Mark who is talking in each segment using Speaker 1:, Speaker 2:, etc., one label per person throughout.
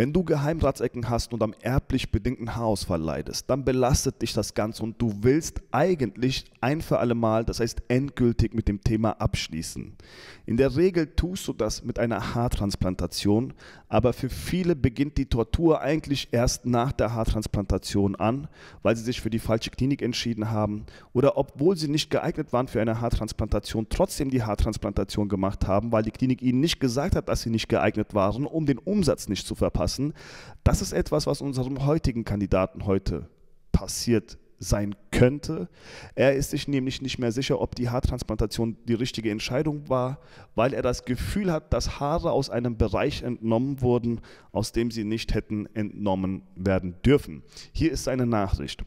Speaker 1: Wenn du Geheimratsecken hast und am erblich bedingten Haarausfall leidest, dann belastet dich das Ganze und du willst eigentlich ein für alle Mal, das heißt endgültig mit dem Thema abschließen. In der Regel tust du das mit einer Haartransplantation, aber für viele beginnt die Tortur eigentlich erst nach der Haartransplantation an, weil sie sich für die falsche Klinik entschieden haben oder obwohl sie nicht geeignet waren für eine Haartransplantation, trotzdem die Haartransplantation gemacht haben, weil die Klinik ihnen nicht gesagt hat, dass sie nicht geeignet waren, um den Umsatz nicht zu verpassen lassen. Das ist etwas, was unserem heutigen Kandidaten heute passiert sein könnte. Er ist sich nämlich nicht mehr sicher, ob die Haartransplantation die richtige Entscheidung war, weil er das Gefühl hat, dass Haare aus einem Bereich entnommen wurden, aus dem sie nicht hätten entnommen werden dürfen. Hier ist seine Nachricht.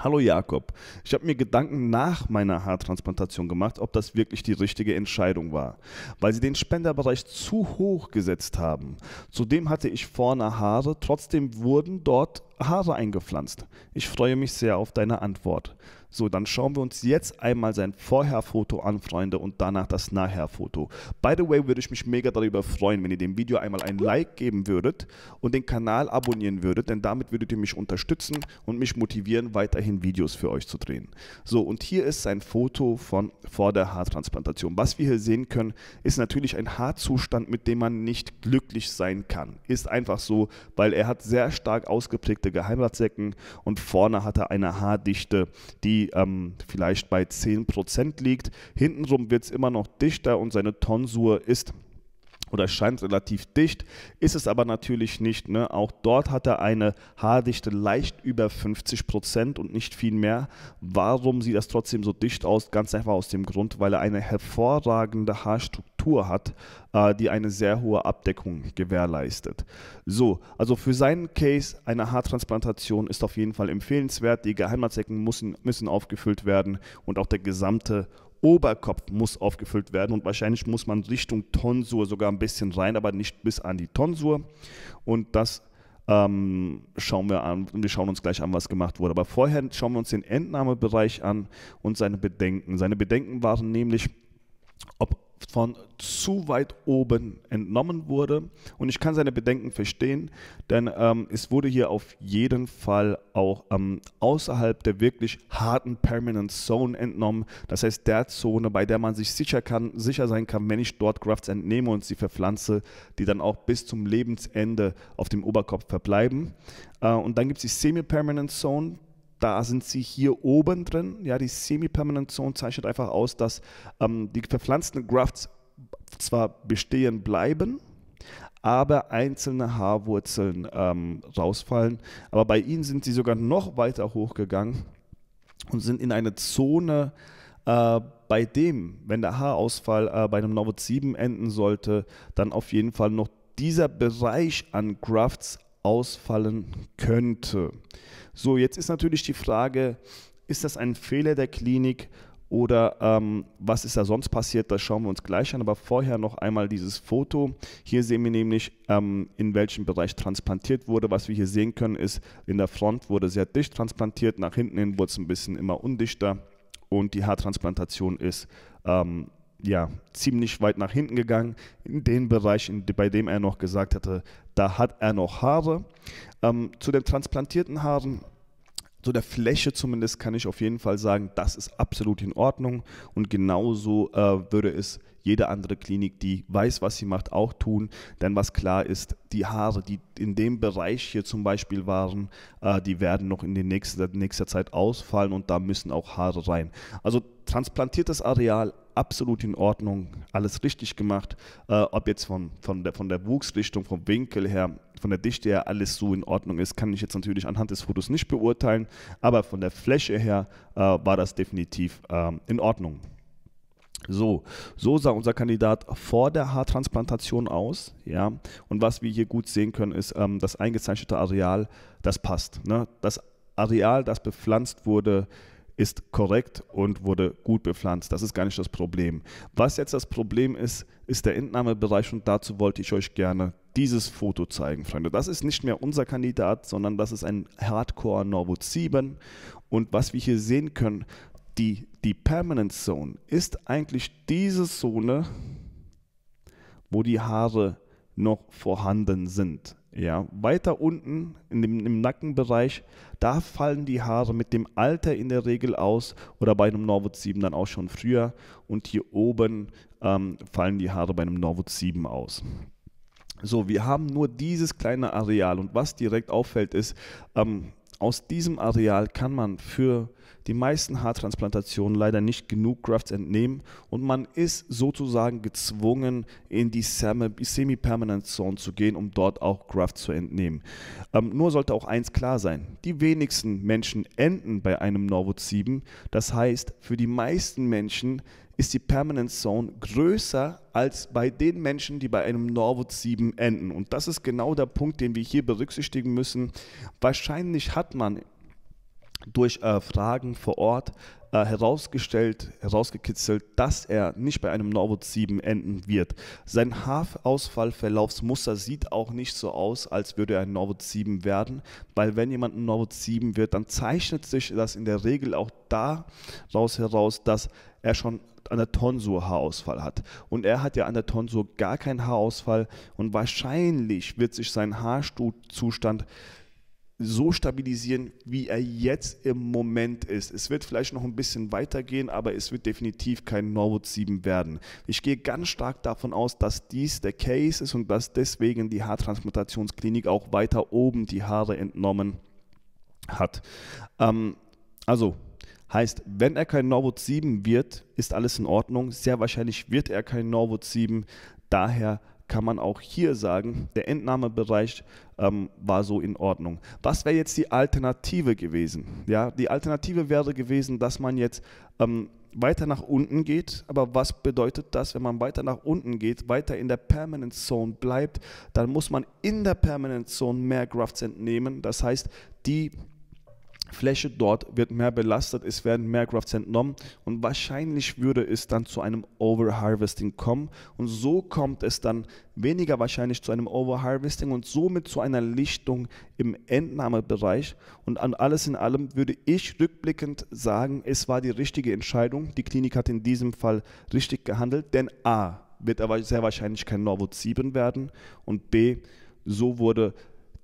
Speaker 1: Hallo Jakob, ich habe mir Gedanken nach meiner Haartransplantation gemacht, ob das wirklich die richtige Entscheidung war, weil sie den Spenderbereich zu hoch gesetzt haben. Zudem hatte ich vorne Haare, trotzdem wurden dort Haare eingepflanzt. Ich freue mich sehr auf deine Antwort. So, dann schauen wir uns jetzt einmal sein Vorher-Foto an, Freunde, und danach das Nachher-Foto. By the way, würde ich mich mega darüber freuen, wenn ihr dem Video einmal ein Like geben würdet und den Kanal abonnieren würdet, denn damit würdet ihr mich unterstützen und mich motivieren, weiterhin Videos für euch zu drehen. So, und hier ist sein Foto von vor der Haartransplantation. Was wir hier sehen können, ist natürlich ein Haarzustand, mit dem man nicht glücklich sein kann. Ist einfach so, weil er hat sehr stark ausgeprägte Geheimratsecken und vorne hat er eine Haardichte, die ähm, vielleicht bei 10% liegt. Hintenrum wird es immer noch dichter und seine Tonsur ist oder scheint relativ dicht, ist es aber natürlich nicht. Ne? Auch dort hat er eine Haardichte leicht über 50 und nicht viel mehr. Warum sieht das trotzdem so dicht aus? Ganz einfach aus dem Grund, weil er eine hervorragende Haarstruktur Struktur hat, äh, die eine sehr hohe Abdeckung gewährleistet. So, also für seinen Case eine Haartransplantation ist auf jeden Fall empfehlenswert. Die Geheimatsecken müssen, müssen aufgefüllt werden und auch der gesamte Oberkopf muss aufgefüllt werden und wahrscheinlich muss man Richtung Tonsur sogar ein bisschen rein, aber nicht bis an die Tonsur. Und das ähm, schauen wir an wir schauen uns gleich an, was gemacht wurde. Aber vorher schauen wir uns den Entnahmebereich an und seine Bedenken. Seine Bedenken waren nämlich, ob von zu weit oben entnommen wurde. Und ich kann seine Bedenken verstehen, denn ähm, es wurde hier auf jeden Fall auch ähm, außerhalb der wirklich harten Permanent Zone entnommen. Das heißt der Zone, bei der man sich sicher, kann, sicher sein kann, wenn ich dort Grafts entnehme und sie verpflanze, die dann auch bis zum Lebensende auf dem Oberkopf verbleiben. Äh, und dann gibt es die Semi-Permanent Zone da sind sie hier oben drin. Ja, die Semi-Permanent Zone zeichnet einfach aus, dass ähm, die verpflanzten Grafts zwar bestehen bleiben, aber einzelne Haarwurzeln ähm, rausfallen. Aber bei ihnen sind sie sogar noch weiter hochgegangen und sind in eine Zone, äh, bei dem, wenn der Haarausfall äh, bei einem Novot 7 enden sollte, dann auf jeden Fall noch dieser Bereich an Grafts ausfallen könnte. So, jetzt ist natürlich die Frage, ist das ein Fehler der Klinik oder ähm, was ist da sonst passiert? Das schauen wir uns gleich an. Aber vorher noch einmal dieses Foto. Hier sehen wir nämlich, ähm, in welchem Bereich transplantiert wurde. Was wir hier sehen können, ist, in der Front wurde sehr dicht transplantiert, nach hinten hin wurde es ein bisschen immer undichter und die Haartransplantation ist ähm, ja, ziemlich weit nach hinten gegangen, in den Bereich, in, bei dem er noch gesagt hatte, da hat er noch Haare. Ähm, zu den transplantierten Haaren, zu der Fläche zumindest, kann ich auf jeden Fall sagen, das ist absolut in Ordnung und genauso äh, würde es jede andere Klinik, die weiß, was sie macht, auch tun. Denn was klar ist, die Haare, die in dem Bereich hier zum Beispiel waren, äh, die werden noch in, den nächsten, in nächster Zeit ausfallen und da müssen auch Haare rein. Also transplantiertes Areal absolut in Ordnung, alles richtig gemacht. Äh, ob jetzt von, von, der, von der Wuchsrichtung, vom Winkel her, von der Dichte her alles so in Ordnung ist, kann ich jetzt natürlich anhand des Fotos nicht beurteilen, aber von der Fläche her äh, war das definitiv ähm, in Ordnung. So, so sah unser Kandidat vor der Haartransplantation aus. Ja? Und was wir hier gut sehen können, ist ähm, das eingezeichnete Areal, das passt. Ne? Das Areal, das bepflanzt wurde, ist korrekt und wurde gut bepflanzt. Das ist gar nicht das Problem. Was jetzt das Problem ist, ist der Entnahmebereich und dazu wollte ich euch gerne dieses Foto zeigen, Freunde. Das ist nicht mehr unser Kandidat, sondern das ist ein Hardcore Norwood 7 und was wir hier sehen können, die, die Permanent Zone ist eigentlich diese Zone, wo die Haare noch vorhanden sind. Ja, weiter unten in dem, im Nackenbereich, da fallen die Haare mit dem Alter in der Regel aus oder bei einem Norwood 7 dann auch schon früher. Und hier oben ähm, fallen die Haare bei einem Norwood 7 aus. So, wir haben nur dieses kleine Areal und was direkt auffällt ist, ähm, aus diesem Areal kann man für die meisten Haartransplantationen leider nicht genug Grafts entnehmen und man ist sozusagen gezwungen, in die Semi-Permanent Zone zu gehen, um dort auch Grafts zu entnehmen. Ähm, nur sollte auch eins klar sein, die wenigsten Menschen enden bei einem Norwood 7. Das heißt, für die meisten Menschen ist die Permanent Zone größer als bei den Menschen, die bei einem Norwood 7 enden. Und das ist genau der Punkt, den wir hier berücksichtigen müssen. Wahrscheinlich hat man durch äh, Fragen vor Ort äh, herausgestellt, herausgekitzelt, dass er nicht bei einem Norwood 7 enden wird. Sein Haarausfallverlaufsmuster sieht auch nicht so aus, als würde er ein Norwood 7 werden, weil wenn jemand ein Norwood 7 wird, dann zeichnet sich das in der Regel auch daraus heraus, dass er schon an der Tonsur Haarausfall hat. Und er hat ja an der Tonsur gar keinen Haarausfall und wahrscheinlich wird sich sein Haarzustand so stabilisieren, wie er jetzt im Moment ist. Es wird vielleicht noch ein bisschen weitergehen, aber es wird definitiv kein Norwood 7 werden. Ich gehe ganz stark davon aus, dass dies der Case ist und dass deswegen die Haartransplantationsklinik auch weiter oben die Haare entnommen hat. Ähm, also heißt, wenn er kein Norwood 7 wird, ist alles in Ordnung. Sehr wahrscheinlich wird er kein Norwood 7. Daher kann man auch hier sagen, der Entnahmebereich ähm, war so in Ordnung. Was wäre jetzt die Alternative gewesen? Ja, die Alternative wäre gewesen, dass man jetzt ähm, weiter nach unten geht. Aber was bedeutet das, wenn man weiter nach unten geht, weiter in der Permanent Zone bleibt, dann muss man in der Permanent Zone mehr Grafts entnehmen. Das heißt, die Fläche dort wird mehr belastet, es werden mehr Grafts entnommen und wahrscheinlich würde es dann zu einem Overharvesting kommen und so kommt es dann weniger wahrscheinlich zu einem Overharvesting und somit zu einer Lichtung im Entnahmebereich und an alles in allem würde ich rückblickend sagen, es war die richtige Entscheidung, die Klinik hat in diesem Fall richtig gehandelt, denn A wird aber sehr wahrscheinlich kein Norwood 7 werden und B so wurde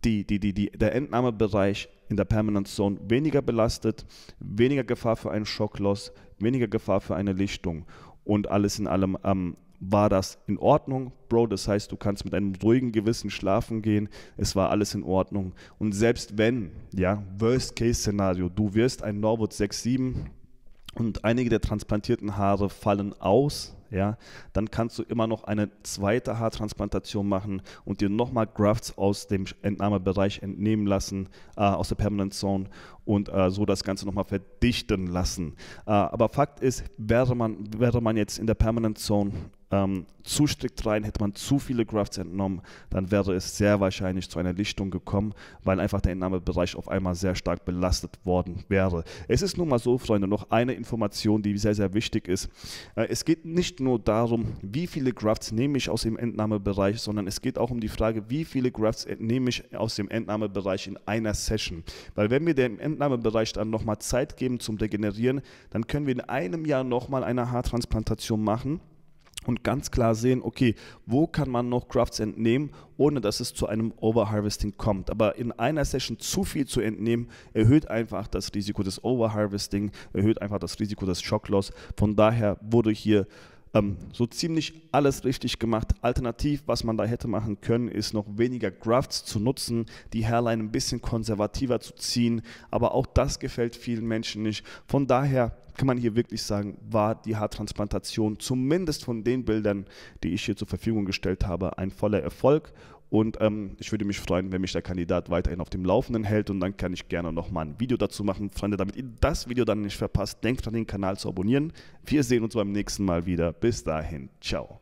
Speaker 1: die, die, die, der Entnahmebereich in der Permanent Zone weniger belastet, weniger Gefahr für einen Schockloss, weniger Gefahr für eine Lichtung. Und alles in allem ähm, war das in Ordnung, Bro. Das heißt, du kannst mit einem ruhigen Gewissen schlafen gehen. Es war alles in Ordnung. Und selbst wenn, ja, Worst-Case-Szenario, du wirst ein Norwood 6-7 und einige der transplantierten Haare fallen aus, ja, dann kannst du immer noch eine zweite Haartransplantation machen und dir nochmal Grafts aus dem Entnahmebereich entnehmen lassen, äh, aus der Permanent Zone und äh, so das Ganze nochmal verdichten lassen. Äh, aber Fakt ist, wäre man, wäre man jetzt in der Permanent Zone ähm, zu strikt rein, hätte man zu viele Grafts entnommen, dann wäre es sehr wahrscheinlich zu einer Lichtung gekommen, weil einfach der Entnahmebereich auf einmal sehr stark belastet worden wäre. Es ist nun mal so, Freunde, noch eine Information, die sehr, sehr wichtig ist. Äh, es geht nicht nur darum, wie viele Grafts nehme ich aus dem Entnahmebereich, sondern es geht auch um die Frage, wie viele Grafts entnehme ich aus dem Entnahmebereich in einer Session. Weil wenn wir dem Entnahmebereich dann nochmal Zeit geben zum Regenerieren, dann können wir in einem Jahr nochmal eine Haartransplantation machen und ganz klar sehen, okay, wo kann man noch Crafts entnehmen, ohne dass es zu einem Overharvesting kommt. Aber in einer Session zu viel zu entnehmen, erhöht einfach das Risiko des Overharvesting, erhöht einfach das Risiko des Shockloss. Von daher wurde hier ähm, so ziemlich alles richtig gemacht. Alternativ, was man da hätte machen können, ist noch weniger Grafts zu nutzen, die Hairline ein bisschen konservativer zu ziehen. Aber auch das gefällt vielen Menschen nicht. Von daher kann man hier wirklich sagen, war die Haartransplantation zumindest von den Bildern, die ich hier zur Verfügung gestellt habe, ein voller Erfolg. Und ähm, ich würde mich freuen, wenn mich der Kandidat weiterhin auf dem Laufenden hält. Und dann kann ich gerne nochmal ein Video dazu machen. Freunde, damit ihr das Video dann nicht verpasst, denkt an den Kanal zu abonnieren. Wir sehen uns beim nächsten Mal wieder. Bis dahin. Ciao.